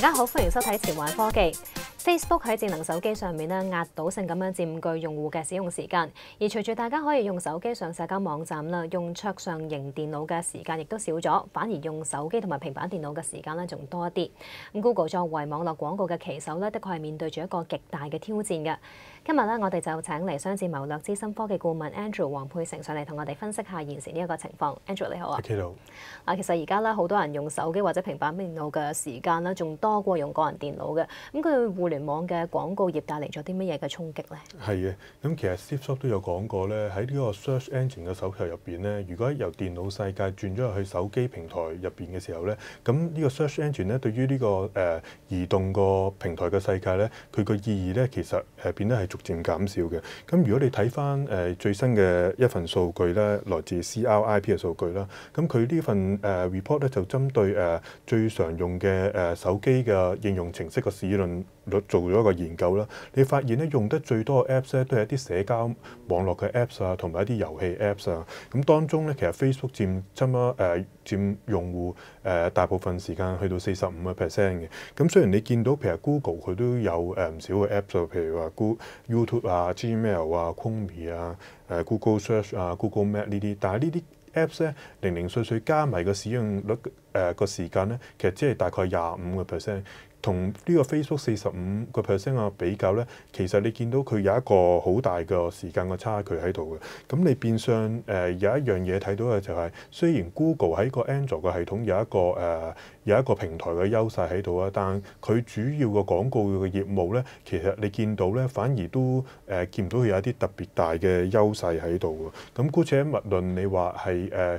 大家好，欢迎收睇前玩科技。Facebook 喺智能手機上面咧壓倒性咁樣佔據用戶嘅使用時間，而隨住大家可以用手機上社交網站啦，用桌上型電腦嘅時間亦都少咗，反而用手機同埋平板電腦嘅時間咧仲多一啲。Google 作為網絡廣告嘅旗手咧，的過係面對住一個極大嘅挑戰嘅。今日咧，我哋就請嚟商智謀略資深科技顧問 Andrew 黃佩成上嚟同我哋分析下現時呢一個情況。Andrew 你好啊。啊，其實而家咧好多人用手機或者平板電腦嘅時間咧仲多過用個人電腦嘅，咁佢互聯。網嘅廣告業帶嚟咗啲乜嘢嘅衝擊咧？係嘅。咁其實 Steve Jobs 都有講過咧，喺呢個 search engine 嘅手頭入邊咧，如果由電腦世界轉咗入去手機平台入邊嘅時候咧，咁呢個 search engine 咧對於呢個誒移動個平台嘅世界咧，佢個意義咧其實誒變得係逐漸減少嘅。咁如果你睇翻誒最新嘅一份數據咧，來自 CRIP 嘅數據啦，咁佢呢份誒 report 咧就針對誒最常用嘅誒手機嘅應用程式個使論。做咗一個研究啦，你發現咧用得最多嘅 Apps 咧都係一啲社交網絡嘅 Apps 啊，同埋一啲遊戲 Apps 啊。咁當中咧其實 Facebook 佔差唔多誒佔用戶誒大部分時間去到四十五個 percent 嘅。咁雖然你見到譬如 Google 佢都有誒唔少嘅 Apps 啊，譬如話 Go YouTube 啊、Gmail 啊、m 米啊、誒 Google Search 啊、Google Map 呢啲，但係呢啲 Apps 咧零零碎碎加埋個使用率誒個時間咧，其實只係大概廿五個 percent。同呢個 Facebook 四十五個 percent 嘅比較咧，其實你見到佢有一個好大嘅時間嘅差距喺度嘅。咁你變相誒有一樣嘢睇到嘅就係，雖然 Google 喺個 Android 嘅系統有一個誒有一個平台嘅優勢喺度啊，但佢主要嘅廣告嘅業務咧，其實你見到咧反而都誒見唔到佢有一啲特別大嘅優勢喺度嘅。咁姑且勿論你話係誒。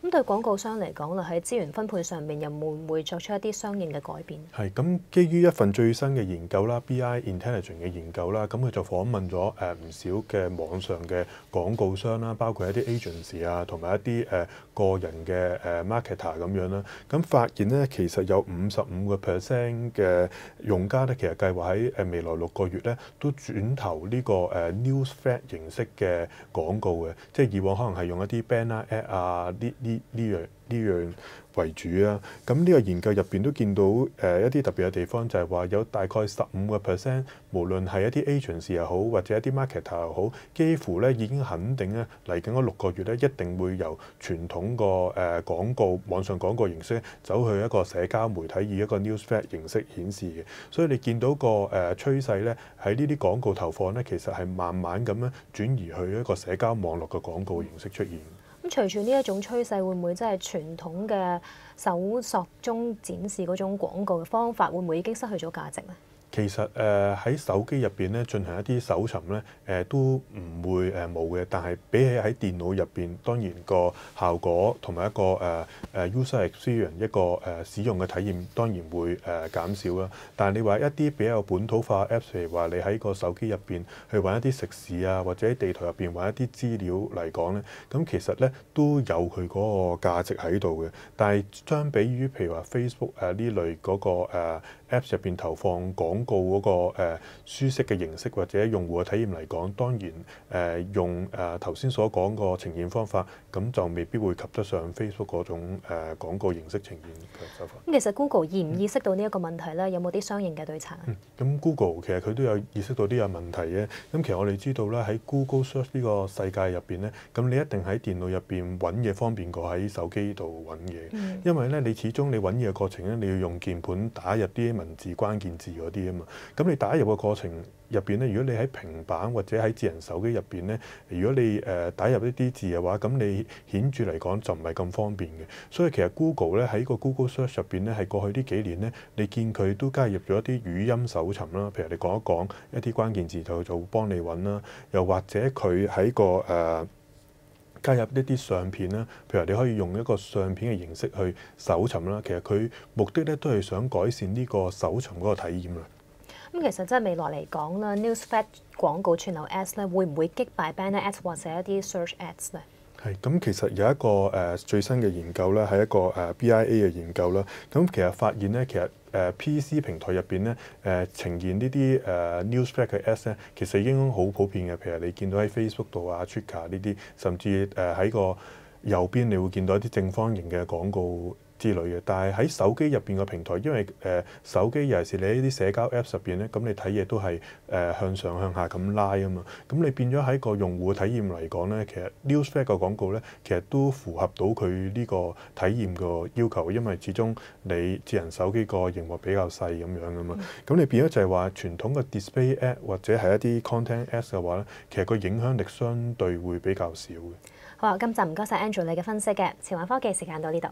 咁對廣告商嚟講啦，喺資源分配上面又會唔會作出一啲相應嘅改變？係咁，基於一份最新嘅研究啦，BI Intelligence 嘅研究啦，咁佢就訪問咗誒唔少嘅網上嘅廣告商啦，包括一啲 agents 啊，同埋一啲誒個人嘅誒 m a r k e t e r 咁樣啦。咁發現咧，其實有五十五個 percent 嘅用家咧，其實計劃喺誒未來六個月咧，都轉投呢個誒 n e w s f l a t 形式嘅廣告嘅，即係以往可能係用一啲 banner ad 啊，呢呢。呢呢樣呢樣為主啊！咁呢個研究入邊都見到誒一啲特別嘅地方，就係話有大概十五個 percent，無論係一啲 agency 又好，或者一啲 m a r k e t e r 又好，幾乎咧已經肯定咧嚟緊嗰六個月咧，一定會由傳統個誒廣告網上廣告形式走去一個社交媒體以一個 newsfeed 形式顯示嘅。所以你見到個誒趨勢咧，喺呢啲廣告投放咧，其實係慢慢咁樣轉移去一個社交網絡嘅廣告形式出現。隨住呢一種趨勢，會唔會真係傳統嘅搜索中展示嗰種廣告嘅方法，會唔會已經失去咗價值咧？其實誒喺手機入邊咧進行一啲搜尋咧誒都唔會誒冇嘅，但係比起喺電腦入邊，當然個效果同埋一個誒誒 user experience 一個誒使用嘅體驗當然會誒減少啦。但係你話一啲比較本土化 apps，譬如話你喺個手機入邊去揾一啲食肆啊，或者喺地圖入邊揾一啲資料嚟講咧，咁其實咧都有佢嗰個價值喺度嘅。但係相比於譬如話 Facebook 誒呢類嗰個 apps 入邊投放廣，告嗰個誒舒適嘅形式或者用户嘅體驗嚟講，當然誒用誒頭先所講個呈現方法，咁就未必會及得上 Facebook 嗰種誒廣告形式呈現嘅手法。咁其實 Google 意唔意識到呢一個問題咧？有冇啲相應嘅對策啊？嗯，咁 Google 其實佢都有意識到啲嘅問題嘅。咁其實我哋知道咧喺 Google Search 呢個世界入邊咧，咁你一定喺電腦入邊揾嘢方便過喺手機度揾嘢，因為咧你始終你揾嘢過程咧你要用鍵盤打入啲文字關鍵字嗰啲啊。咁你打入嘅過程入邊咧，如果你喺平板或者喺智能手機入邊咧，如果你誒打入一啲字嘅話，咁你顯著嚟講就唔係咁方便嘅。所以其實 Google 咧喺個 Google Search 入邊咧，係過去呢幾年咧，你見佢都加入咗一啲語音搜尋啦。譬如你講一講一啲關鍵字，就就幫你揾啦。又或者佢喺個誒加入一啲相片啦。譬如你可以用一個相片嘅形式去搜尋啦。其實佢目的咧都係想改善呢個搜尋嗰個體驗咁其實即係未來嚟講啦 n e w s f e e d 廣告串流 ads 咧，會唔會擊敗 ban n ads 或者一啲 search ads 咧？係咁，其實有一個誒最新嘅研究咧，係一個誒 BIA 嘅研究啦。咁其實發現咧，其實誒 PC 平台入邊咧，誒呈現呢啲誒 newsfeed 嘅 ads 咧，其實已經好普遍嘅。譬如你見到喺 Facebook 度啊、Twitter 呢啲，甚至誒喺個。右邊你會見到一啲正方形嘅廣告之類嘅，但係喺手機入邊嘅平台，因為誒手機尤其是你喺啲社交 App 入邊咧，咁你睇嘢都係誒向上向下咁拉啊嘛，咁你變咗喺個用戶體驗嚟講咧，其實 Newsfeed 個廣告咧，其實都符合到佢呢個體驗個要求，因為始終你智能手機個屏幕比較細咁樣啊嘛，咁你變咗就係話傳統嘅 Display App 或者係一啲 Content App 嘅話咧，其實個影響力相對會比較少嘅。好啊，今集唔该晒 a n g e l 你嘅分析嘅，潮玩科技时间到呢度。